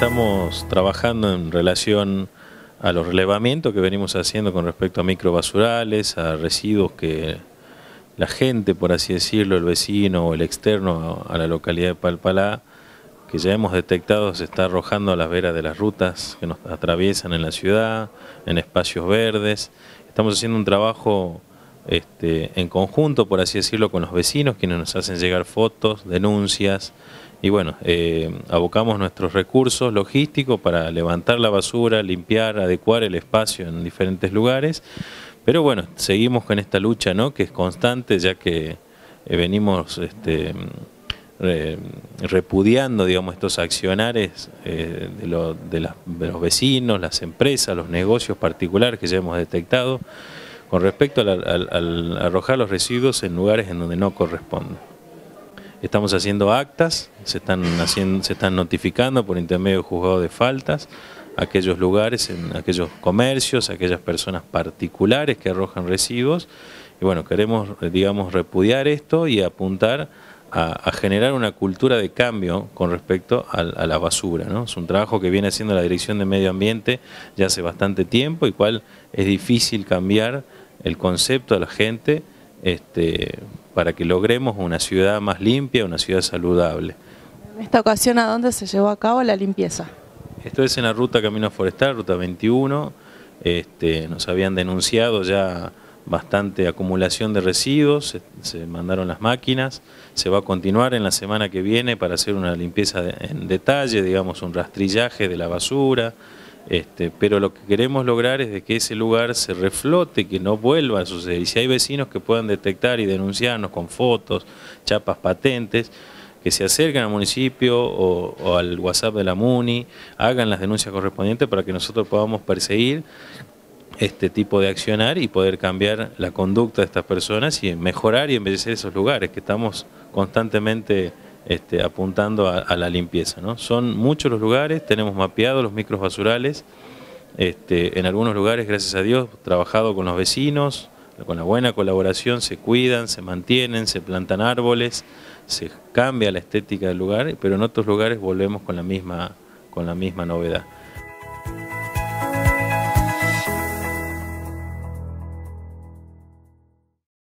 estamos trabajando en relación a los relevamientos que venimos haciendo con respecto a microbasurales, a residuos que la gente, por así decirlo, el vecino o el externo a la localidad de Palpalá, que ya hemos detectado se está arrojando a las veras de las rutas que nos atraviesan en la ciudad, en espacios verdes. Estamos haciendo un trabajo este, en conjunto, por así decirlo, con los vecinos, quienes nos hacen llegar fotos, denuncias, y bueno, eh, abocamos nuestros recursos logísticos para levantar la basura, limpiar, adecuar el espacio en diferentes lugares, pero bueno, seguimos con esta lucha, ¿no? Que es constante, ya que eh, venimos... Este, repudiando digamos estos accionares eh, de, los vecinos, las empresas, los negocios particulares que ya hemos detectado con respecto al, arrojar los residuos en lugares en donde no corresponde. Estamos haciendo actas, se están, se están notificando por intermedio de juzgado de faltas aquellos lugares, aquellos comercios, aquellas personas particulares que arrojan residuos. Y bueno, queremos, digamos, repudiar esto y apuntar a, generar una cultura de cambio con respecto a, a, la basura. ¿no? Es un trabajo que viene haciendo la Dirección de Medio Ambiente ya hace bastante tiempo y cual es difícil cambiar el concepto a la gente este, para que logremos una ciudad más limpia, una ciudad saludable. En esta ocasión, ¿a dónde se llevó a cabo la limpieza? Esto es en la ruta Camino Forestal, ruta 21. Este, nos habían denunciado ya bastante acumulación de residuos, se, mandaron las máquinas, se va a continuar en la semana que viene para hacer una limpieza en detalle, digamos un rastrillaje de la basura, este, pero lo que queremos lograr es de que ese lugar se reflote, que no vuelva a suceder. Y si hay vecinos que puedan detectar y denunciarnos con fotos, chapas patentes, que se acerquen al municipio o, o, al WhatsApp de la MUNI, hagan las denuncias correspondientes para que nosotros podamos perseguir este tipo de accionar y poder cambiar la conducta de estas personas y mejorar y embellecer esos lugares que estamos constantemente este, apuntando a, la limpieza. ¿no? Son muchos los lugares, tenemos mapeados los micros basurales, este, en algunos lugares, gracias a Dios, trabajado con los vecinos, con la buena colaboración, se cuidan, se mantienen, se plantan árboles, se cambia la estética del lugar, pero en otros lugares volvemos con la misma, con la misma novedad.